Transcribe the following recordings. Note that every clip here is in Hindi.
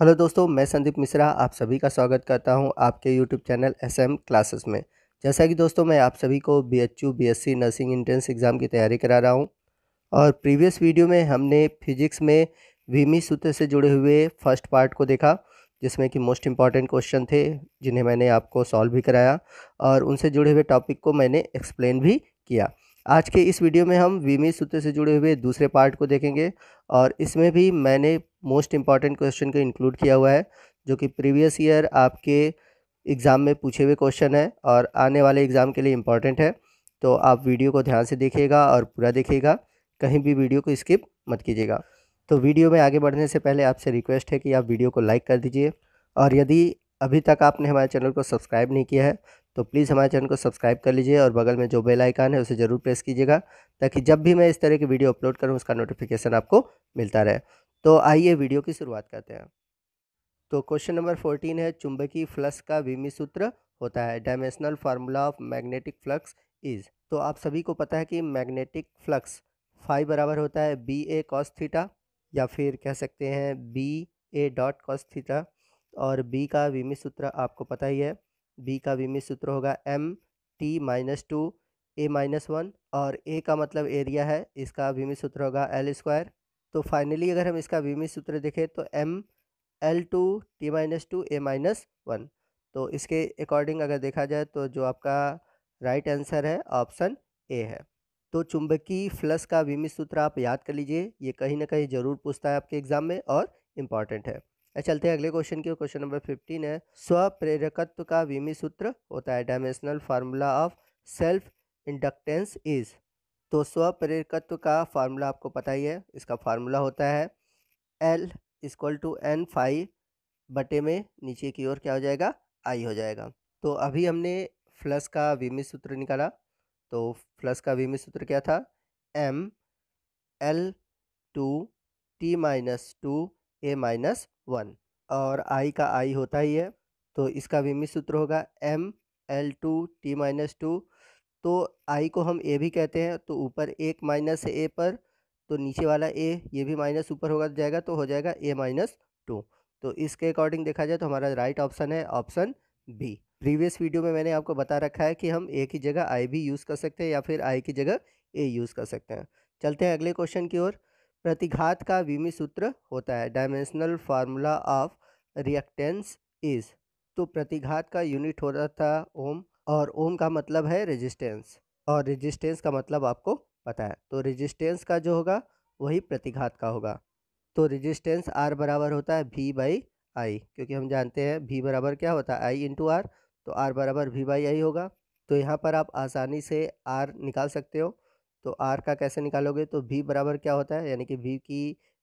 हेलो दोस्तों मैं संदीप मिश्रा आप सभी का स्वागत करता हूं आपके YouTube channel S M classes में जैसा कि दोस्तों मैं आप सभी को B H U B S C nursing entrance exam की तैयारी करा रहा हूं और प्रीवियस वीडियो में हमने फिजिक्स में वीमी सूत्र से जुड़े हुए फर्स्ट पार्ट को देखा जिसमें कि मोस्ट इंपॉर्टेंट क्वेश्चन थे जिन्हें मैंने आपको सॉल्व भी कराया और उनसे जुड़े हुए टॉपिक को मैंने एक्सप्लेन भी किया आज के इस वीडियो में हम विमी सूत्र से जुड़े हुए दूसरे पार्ट को देखेंगे और इसमें भी मैंने मोस्ट इम्पॉर्टेंट क्वेश्चन को इंक्लूड किया हुआ है जो कि प्रीवियस ईयर आपके एग्ज़ाम में पूछे हुए क्वेश्चन है और आने वाले एग्ज़ाम के लिए इम्पॉर्टेंट है तो आप वीडियो को ध्यान से देखिएगा और पूरा देखिएगा कहीं भी वीडियो को स्किप मत कीजिएगा तो वीडियो में आगे बढ़ने से पहले आपसे रिक्वेस्ट है कि आप वीडियो को लाइक कर दीजिए और यदि अभी तक आपने हमारे चैनल को सब्सक्राइब नहीं किया है तो प्लीज़ हमारे चैनल को सब्सक्राइब कर लीजिए और बगल में जो बेल आइकान है उसे ज़रूर प्रेस कीजिएगा ताकि जब भी मैं इस तरह की वीडियो अपलोड करूँ उसका नोटिफिकेशन आपको मिलता रहे तो आइए वीडियो की शुरुआत करते हैं तो क्वेश्चन नंबर फोर्टीन है चुंबकीय फ्लक्स का विमी सूत्र होता है dimensional formula of magnetic flux is तो आप सभी को पता है कि मैग्नेटिक फ्लक्स फाइव बराबर होता है बी ए कॉस थीटा या फिर कह सकते हैं B A dot cos theta और बी का विमी सूत्र आपको पता ही है बी का विमी सूत्र होगा M T minus two A minus one और ए का मतलब एरिया है इसका विमी सूत्र होगा एल स्क्वायर तो फाइनली अगर हम इसका विमी सूत्र देखें तो M L two T minus two A minus one तो इसके अकॉर्डिंग अगर देखा जाए तो जो आपका राइट आंसर है ऑप्शन ए है तो चुंबकीय फ्लस का विमित सूत्र आप याद कर लीजिए ये कहीं ना कहीं ज़रूर पूछता है आपके एग्ज़ाम में और इम्पॉर्टेंट है चलते हैं अगले क्वेश्चन की क्वेश्चन नंबर फिफ्टीन है स्वप्रेरकत्व का विमी सूत्र होता है dimensional formula of self inductance is तो स्वप्रेरकत्व का फार्मूला आपको पता ही है इसका फार्मूला होता है L equal to N five बटे में नीचे की ओर क्या हो जाएगा आई हो जाएगा तो अभी हमने फ्लस का विमी सूत्र निकाला तो फ्लस का विमी सूत्र क्या था M L two T minus two A minus one और आई का आई होता ही है तो इसका विमित सूत्र होगा M L two T minus two तो आई को हम ए भी कहते हैं तो ऊपर एक माइनस ए पर तो नीचे वाला ए ये भी माइनस ऊपर होगा जाएगा तो हो जाएगा ए माइनस टू तो इसके अकॉर्डिंग देखा जाए तो हमारा राइट ऑप्शन है ऑप्शन बी प्रीवियस वीडियो में मैंने आपको बता रखा है कि हम ए की जगह आई भी यूज़ कर सकते हैं या फिर आई की जगह ए यूज़ कर सकते हैं चलते हैं अगले क्वेश्चन की ओर प्रतिघात का विमी सूत्र होता है dimensional formula of reactance is तो प्रतिघात का यूनिट हो रहा था ओम और ओम का मतलब है रेजिस्टेंस और रेजिस्टेंस का मतलब आपको पता है तो रेजिस्टेंस का जो होगा वही प्रतिघात का होगा तो रेजिस्टेंस आर बराबर होता है वी बाई आई क्योंकि हम जानते हैं वी बराबर क्या होता है आई इंटू आर तो आर बराबर वी बाई आई होगा तो यहाँ पर आप आसानी से आर निकाल सकते हो तो आर का कैसे निकालोगे तो भी बराबर क्या होता है यानी कि भी की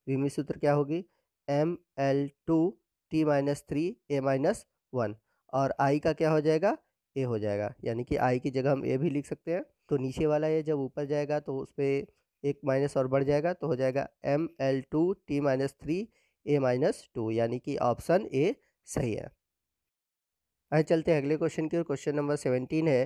भीमी सूत्र क्या होगी M L two T minus three A minus one और आई का क्या हो जाएगा ए हो जाएगा यानी कि आई की जगह हम ए भी लिख सकते हैं तो नीचे वाला ये जब ऊपर जाएगा तो उस पर एक माइनस और बढ़ जाएगा तो हो जाएगा M L two T minus three A minus two यानी कि ऑप्शन ए सही है आइए चलते हैं अगले क्वेश्चन की ओर क्वेश्चन नंबर सेवेंटीन है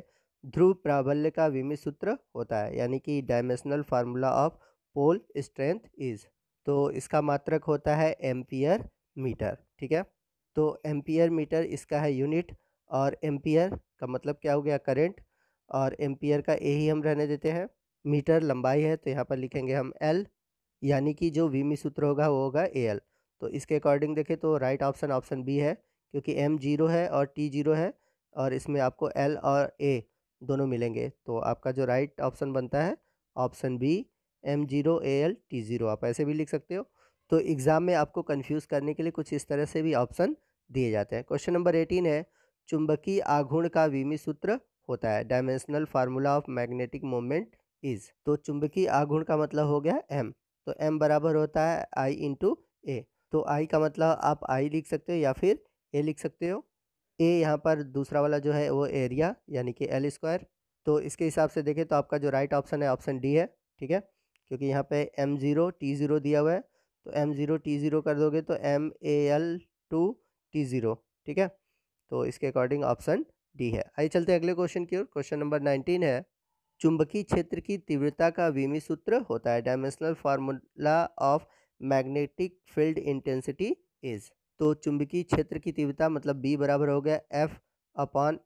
ध्रुव प्राबल्य का विमित सूत्र होता है यानी कि dimensional formula of pole strength is तो इसका मात्रक होता है एम्पियर मीटर ठीक है तो एम्पियर मीटर इसका है यूनिट और एम्पियर का मतलब क्या हो गया करंट और एम्पियर का ए ही हम रहने देते हैं मीटर लंबाई है तो यहाँ पर लिखेंगे हम एल यानी कि जो वीमी सूत्र होगा वो होगा ए एल तो इसके अकॉर्डिंग देखें तो राइट ऑप्शन ऑप्शन बी है क्योंकि एम जीरो है और टी जीरो है और इसमें आपको एल और ए दोनों मिलेंगे तो आपका जो राइट ऑप्शन बनता है option B M zero A L T zero आप ऐसे भी लिख सकते हो तो एग्ज़ाम में आपको कन्फ्यूज़ करने के लिए कुछ इस तरह से भी ऑप्शन दिए जाते हैं क्वेश्चन नंबर एटीन है चुंबकीय आघूर्ण का विमी सूत्र होता है dimensional formula of magnetic moment is तो चुंबकीय आघूर्ण का मतलब हो गया एम तो एम बराबर होता है आई इंटू ए तो आई का मतलब आप आई लिख सकते हो या फिर ए लिख सकते हो ए यहाँ पर दूसरा वाला जो है वो एरिया यानी कि एल स्क्वायर तो इसके हिसाब से देखें तो आपका जो राइट ऑप्शन है ऑप्शन डी है ठीक है क्योंकि यहाँ पे एम ज़ीरो टी ज़ीरो दिया हुआ है तो एम ज़ीरो टी ज़ीरो कर दोगे तो M A L two T zero ठीक है तो इसके अकॉर्डिंग ऑप्शन डी है आइए चलते हैं अगले क्वेश्चन की ओर क्वेश्चन नंबर नाइनटीन है चुंबकीय क्षेत्र की तीव्रता का विमी सूत्र होता है dimensional formula of magnetic field intensity is तो चुंबकीय क्षेत्र की तीव्रता मतलब बी बराबर हो गया एफ अपॉन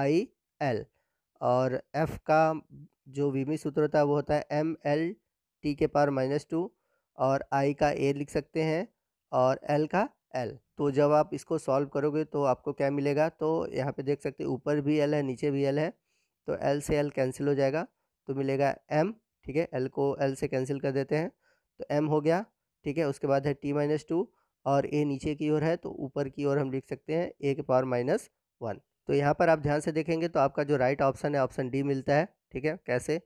आई एल और एफ का जो विमी सूत्र होता है वो होता है एम एल टी के पावर माइनस टू और आई का ए लिख सकते हैं और एल का एल तो जब आप इसको सॉल्व करोगे तो आपको क्या मिलेगा तो यहाँ पे देख सकते हैं ऊपर भी एल है नीचे भी एल है तो एल से एल कैंसिल हो जाएगा तो मिलेगा एम ठीक है एल को एल से कैंसिल कर देते हैं तो एम हो गया ठीक है उसके बाद है टी माइनस टू और ए नीचे की ओर है तो ऊपर की ओर हम लिख सकते हैं ए के पावर माइनस वन तो यहाँ पर आप ध्यान से देखेंगे तो आपका जो राइट ऑप्शन है ऑप्शन डी मिलता है ठीक है कैसे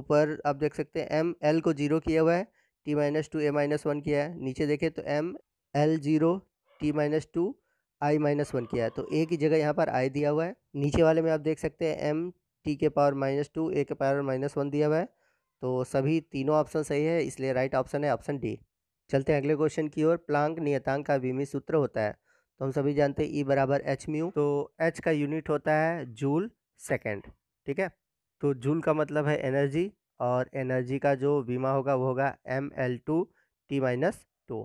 ऊपर आप देख सकते हैं एम एल को जीरो किया हुआ है T minus two A minus one किया है नीचे देखें तो M L zero T minus two I minus one किया है तो ए की जगह यहाँ पर आई दिया हुआ है नीचे वाले में आप देख सकते हैं एम टी के पावर माइनस टू ए के पावर माइनस वन दिया हुआ है तो सभी तीनों ऑप्शन सही है इसलिए राइट ऑप्शन है ऑप्शन डी चलते हैं अगले क्वेश्चन की ओर प्लांक नियतांक का विमी सूत्र होता है तो हम सभी जानते हैं ई e बराबर एच म्यू तो एच का यूनिट होता है जूल सेकेंड ठीक है तो जूल का मतलब है एनर्जी और एनर्जी का जो बीमा होगा वो होगा M L two T minus two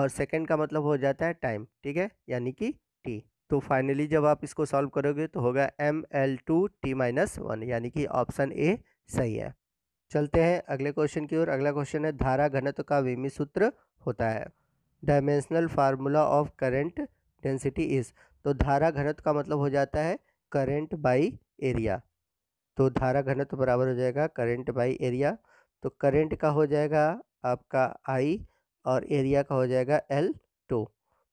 और सेकेंड का मतलब हो जाता है टाइम ठीक है यानी कि टी तो फाइनली जब आप इसको सॉल्व करोगे तो होगा M L two T minus one यानी कि ऑप्शन ए सही है चलते हैं अगले क्वेश्चन की ओर अगला क्वेश्चन है धारा घनत्व का विमी सूत्र होता है dimensional formula of current density is तो धारा घनत्व का मतलब हो जाता है करेंट बाई एरिया तो धारा घनत्व बराबर हो जाएगा करेंट बाई एरिया तो करेंट का हो जाएगा आपका आई और एरिया का हो जाएगा एल टू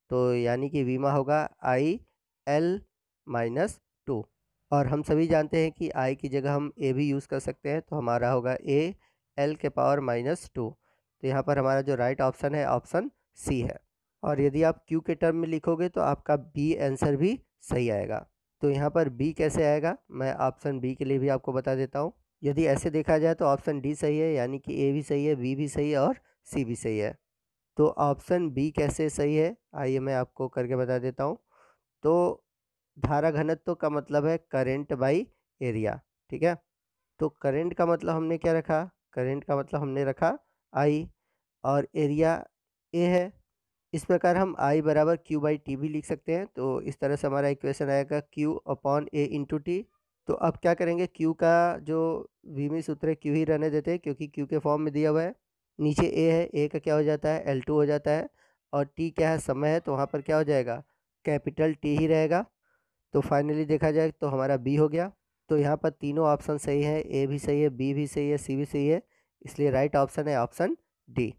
तो यानी कि वीमा होगा आई एल माइनस टू और हम सभी जानते हैं कि आई की जगह हम ए भी यूज़ कर सकते हैं तो हमारा होगा ए एल के पावर माइनस टू तो यहाँ पर हमारा जो राइट ऑप्शन है ऑप्शन सी है और यदि आप क्यू के टर्म में लिखोगे तो आपका बी आंसर भी सही आएगा तो यहाँ पर बी कैसे आएगा मैं ऑप्शन बी के लिए भी आपको बता देता हूँ यदि ऐसे देखा जाए तो ऑप्शन डी सही है यानी कि ए भी सही है बी भी सही है और सी भी सही है तो ऑप्शन बी कैसे सही है आइए मैं आपको करके बता देता हूँ तो धारा घनत्व का मतलब है करेंट बाई एरिया ठीक है तो करेंट का मतलब हमने क्या रखा करेंट का मतलब हमने रखा आई और एरिया ए है इस प्रकार हम आई बराबर क्यू बाई टी भी लिख सकते हैं तो इस तरह से हमारा इक्वेशन आएगा Q upon A into T तो अब क्या करेंगे क्यू का जो वीमी सूत्र है क्यू ही रहने देते हैं क्योंकि क्यू के फॉर्म में दिया हुआ है नीचे ए है ए का क्या हो जाता है एल टू हो जाता है और टी क्या है समय है तो वहाँ पर क्या हो जाएगा कैपिटल टी ही रहेगा तो फाइनली देखा जाए तो हमारा बी हो गया तो यहाँ पर तीनों ऑप्शन सही है ए भी सही है बी भी सही है सी भी सही है इसलिए राइट ऑप्शन है ऑप्शन डी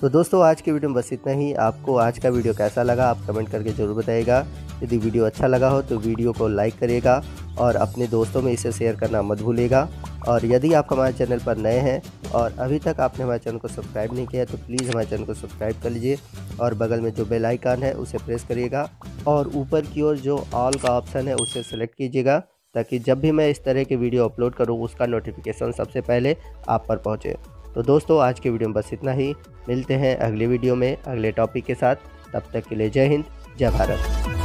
तो दोस्तों आज की वीडियो में बस इतना ही आपको आज का वीडियो कैसा लगा आप कमेंट करके ज़रूर बताइएगा यदि वीडियो अच्छा लगा हो तो वीडियो को लाइक करिएगा और अपने दोस्तों में इसे शेयर करना मत भूलिएगा और यदि आप हमारे चैनल पर नए हैं और अभी तक आपने हमारे चैनल को सब्सक्राइब नहीं किया तो प्लीज़ हमारे चैनल को सब्सक्राइब कर लीजिए और बगल में जो बेल है उसे प्रेस करिएगा और ऊपर की ओर जो ऑल का ऑप्शन है उसे सेलेक्ट कीजिएगा ताकि जब भी मैं इस तरह की वीडियो अपलोड करूँ उसका नोटिफिकेशन सबसे पहले आप पर पहुँचे तो दोस्तों आज के वीडियो में बस इतना ही मिलते हैं अगले वीडियो में अगले टॉपिक के साथ तब तक के लिए जय हिंद जय भारत